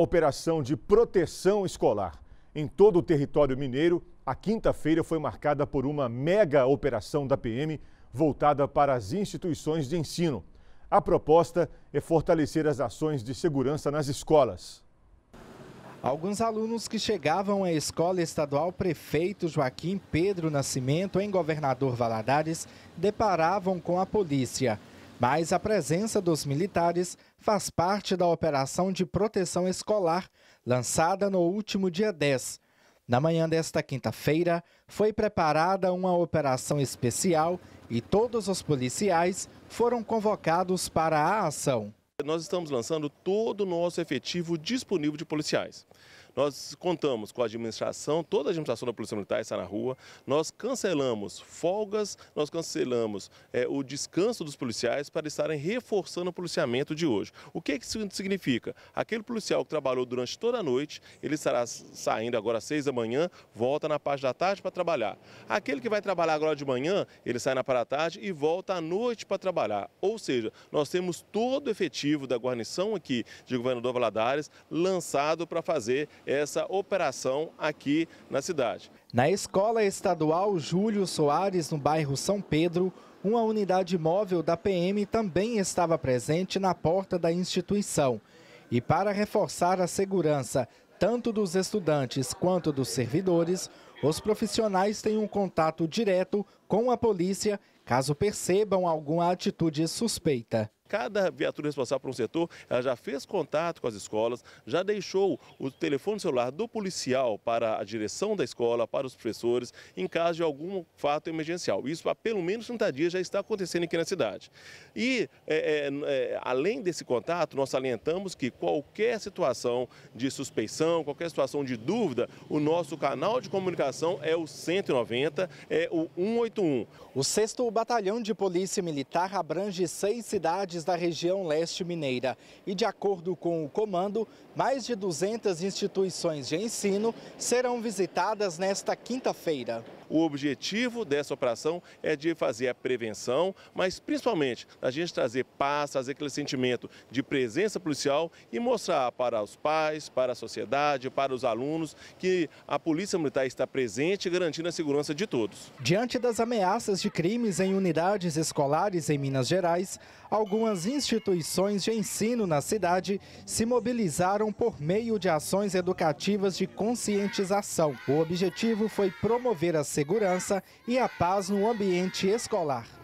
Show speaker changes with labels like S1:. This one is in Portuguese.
S1: operação de proteção escolar. Em todo o território mineiro, a quinta-feira foi marcada por uma mega operação da PM voltada para as instituições de
S2: ensino. A proposta é fortalecer as ações de segurança nas escolas. Alguns alunos que chegavam à Escola Estadual Prefeito Joaquim Pedro Nascimento, em Governador Valadares, deparavam com a polícia. Mas a presença dos militares faz parte da operação de proteção escolar lançada no último dia 10. Na manhã desta quinta-feira, foi preparada uma operação especial e todos os policiais foram convocados para a ação.
S1: Nós estamos lançando todo o nosso efetivo disponível de policiais. Nós contamos com a administração, toda a administração da Polícia Militar está na rua. Nós cancelamos folgas, nós cancelamos é, o descanso dos policiais para estarem reforçando o policiamento de hoje. O que, que isso significa? Aquele policial que trabalhou durante toda a noite, ele estará saindo agora às seis da manhã, volta na parte da tarde para trabalhar. Aquele que vai trabalhar agora de manhã, ele sai na parte da tarde e volta à noite para trabalhar. Ou seja, nós temos todo o efetivo da guarnição aqui de Governador Valadares lançado para fazer essa operação aqui na cidade.
S2: Na Escola Estadual Júlio Soares, no bairro São Pedro, uma unidade móvel da PM também estava presente na porta da instituição. E para reforçar a segurança tanto dos estudantes quanto dos servidores, os profissionais têm um contato direto com a polícia caso percebam alguma atitude suspeita.
S1: Cada viatura responsável por um setor, ela já fez contato com as escolas, já deixou o telefone celular do policial para a direção da escola, para os professores, em caso de algum fato emergencial. Isso há pelo menos 30 dias já está acontecendo aqui na cidade. E, é, é, é, além desse contato, nós salientamos que qualquer situação de suspeição, qualquer situação de dúvida, o nosso canal de comunicação é o
S2: 190, é o 181. O 6 Batalhão de Polícia Militar abrange seis cidades cidades da região leste mineira. E de acordo com o comando, mais de 200 instituições de ensino serão visitadas nesta quinta-feira.
S1: O objetivo dessa operação é de fazer a prevenção, mas principalmente a gente trazer paz, trazer aquele sentimento de presença policial e mostrar para os pais, para a sociedade, para os alunos que a Polícia Militar está presente garantindo a segurança de todos.
S2: Diante das ameaças de crimes em unidades escolares em Minas Gerais, algumas instituições de ensino na cidade se mobilizaram por meio de ações educativas de conscientização. O objetivo foi promover a segurança segurança e a paz no ambiente escolar.